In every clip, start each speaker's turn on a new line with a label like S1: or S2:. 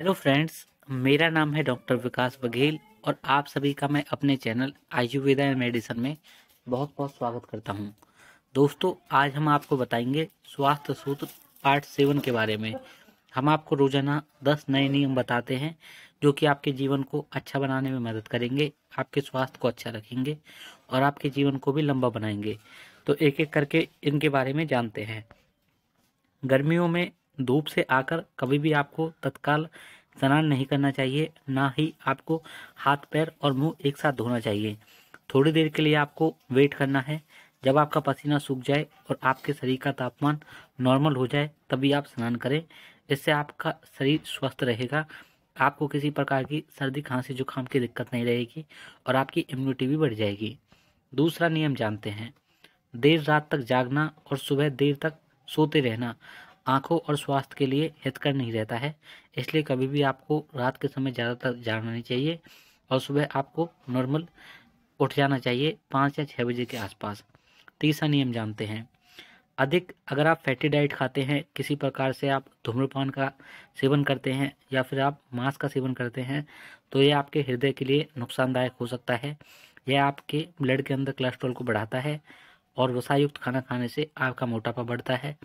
S1: hello friends मेरा नाम है डॉक्टर विकास बघेल और आप सभी का मैं अपने चैनल आयुर्वेदा एंड मेडिसिन में बहुत बहुत स्वागत करता हूं दोस्तों आज हम आपको बताएंगे स्वास्थ्य सूत्र पार्ट सेवन के बारे में हम आपको रोजाना दस नए नियम बताते हैं जो कि आपके जीवन को अच्छा बनाने में मदद करेंगे आपके स्वास्थ्य को अच्छा रखेंगे और आपके जीवन को भी लंबा बनाएंगे तो एक एक करके इनके बारे में जानते हैं गर्मियों में धूप से आकर कभी भी आपको तत्काल स्नान नहीं करना चाहिए ना ही आपको हाथ पैर और मुंह एक साथ धोना चाहिए थोड़ी देर के लिए आपको वेट करना है जब आपका पसीना सूख जाए और आपके शरीर का तापमान नॉर्मल हो जाए तभी आप स्नान करें इससे आपका शरीर स्वस्थ रहेगा आपको किसी प्रकार की सर्दी खांसी जुकाम की दिक्कत नहीं रहेगी और आपकी इम्यूनिटी भी बढ़ जाएगी दूसरा नियम जानते हैं देर रात तक जागना और सुबह देर तक सोते रहना आँखों और स्वास्थ्य के लिए हितकर नहीं रहता है इसलिए कभी भी आपको रात के समय ज़्यादातर जागना नहीं चाहिए और सुबह आपको नॉर्मल उठ जाना चाहिए पाँच या छः बजे के आसपास तीसरा नियम जानते हैं अधिक अगर आप फैटी डाइट खाते हैं किसी प्रकार से आप धूम्रपान का सेवन करते हैं या फिर आप मांस का सेवन करते हैं तो यह आपके हृदय के लिए नुकसानदायक हो सकता है यह आपके ब्लड के अंदर कोलेस्ट्रॉल को बढ़ाता है और वसायुक्त खाना खाने से आपका मोटापा बढ़ता है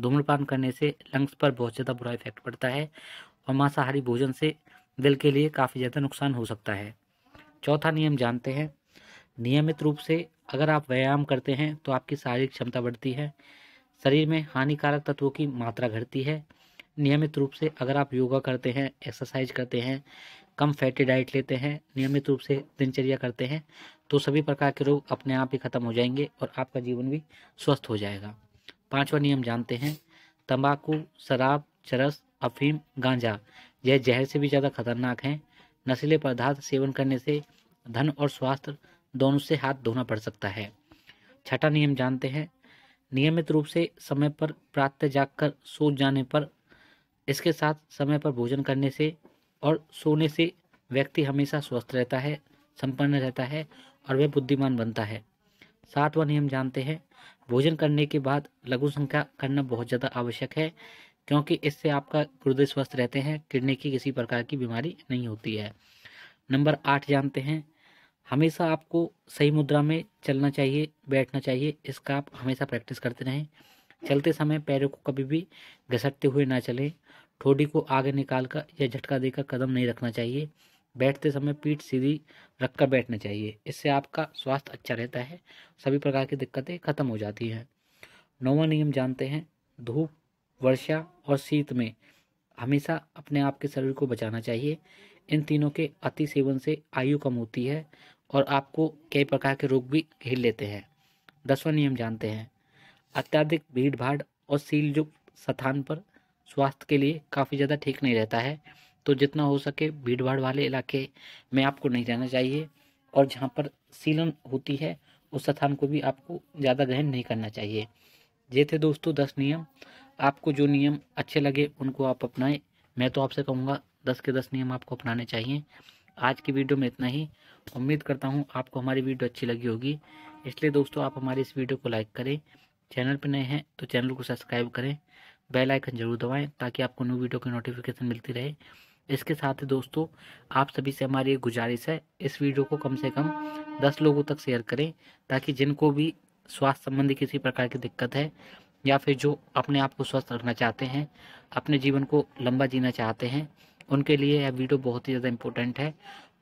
S1: धूम्रपान करने से लंग्स पर बहुत ज़्यादा बुरा इफेक्ट पड़ता है और मांसाहारी भोजन से दिल के लिए काफ़ी ज़्यादा नुकसान हो सकता है चौथा नियम जानते हैं नियमित रूप से अगर आप व्यायाम करते हैं तो आपकी शारीरिक क्षमता बढ़ती है शरीर में हानिकारक तत्वों की मात्रा घटती है नियमित रूप से अगर आप योगा करते हैं एक्सरसाइज करते हैं कम फैटी डाइट लेते हैं नियमित रूप से दिनचर्या करते हैं तो सभी प्रकार के रोग अपने आप ही ख़त्म हो जाएंगे और आपका जीवन भी स्वस्थ हो जाएगा पांचवा नियम जानते हैं तंबाकू शराब चरस अफीम गांजा यह जहर से भी ज़्यादा खतरनाक हैं नशीले पदार्थ सेवन करने से धन और स्वास्थ्य दोनों से हाथ धोना पड़ सकता है छठा नियम जानते हैं नियमित रूप से समय पर प्रातः जागकर सो जाने पर इसके साथ समय पर भोजन करने से और सोने से व्यक्ति हमेशा स्वस्थ रहता है संपन्न रहता है और वह बुद्धिमान बनता है सातवां नियम जानते हैं भोजन करने के बाद लघु संख्या करना बहुत ज़्यादा आवश्यक है क्योंकि इससे आपका गुर्दे स्वस्थ रहते हैं किडनी की किसी प्रकार की बीमारी नहीं होती है नंबर आठ जानते हैं हमेशा आपको सही मुद्रा में चलना चाहिए बैठना चाहिए इसका आप हमेशा प्रैक्टिस करते रहें चलते समय पैरों को कभी भी घसटते हुए ना चलें ठोडी को आगे निकाल कर या झटका देकर कदम नहीं रखना चाहिए बैठते समय पीठ सीधी रखकर बैठना चाहिए इससे आपका स्वास्थ्य अच्छा रहता है सभी प्रकार की दिक्कतें खत्म हो जाती हैं नौवा नियम जानते हैं धूप वर्षा और शीत में हमेशा अपने आप के शरीर को बचाना चाहिए इन तीनों के अति सेवन से आयु कम होती है और आपको कई प्रकार के रोग भी घेर लेते हैं दसवा नियम जानते हैं अत्यधिक भीड़ भाड़ और युक्त स्थान पर स्वास्थ्य के लिए काफ़ी ज़्यादा ठीक नहीं रहता है तो जितना हो सके भीड़ भाड़ वाले इलाके में आपको नहीं जाना चाहिए और जहाँ पर सीलन होती है उस स्थान को भी आपको ज़्यादा ग्रहण नहीं करना चाहिए ये थे दोस्तों दस नियम आपको जो नियम अच्छे लगे उनको आप अपनाएं मैं तो आपसे कहूँगा दस के दस नियम आपको अपनाने चाहिए आज की वीडियो में इतना ही उम्मीद करता हूँ आपको हमारी वीडियो अच्छी लगी होगी इसलिए दोस्तों आप हमारी इस वीडियो को लाइक करें चैनल पर नए हैं तो चैनल को सब्सक्राइब करें बेल आइकन जरूर दबाएं ताकि आपको न्यू वीडियो की नोटिफिकेशन मिलती रहे इसके साथ ही दोस्तों आप सभी से हमारी एक गुजारिश है इस वीडियो को कम से कम दस लोगों तक शेयर करें ताकि जिनको भी स्वास्थ्य संबंधी किसी प्रकार की दिक्कत है या फिर जो अपने आप को स्वस्थ रखना चाहते हैं अपने जीवन को लंबा जीना चाहते हैं उनके लिए यह वीडियो बहुत ही ज़्यादा इम्पोर्टेंट है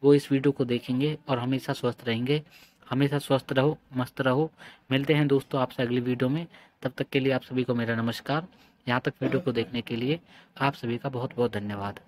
S1: वो इस वीडियो को देखेंगे और हमेशा स्वस्थ रहेंगे हमेशा स्वस्थ रहो मस्त रहो मिलते हैं दोस्तों आपसे अगली वीडियो में तब तक के लिए आप सभी को मेरा नमस्कार यहाँ तक वीडियो को देखने के लिए आप सभी का बहुत बहुत धन्यवाद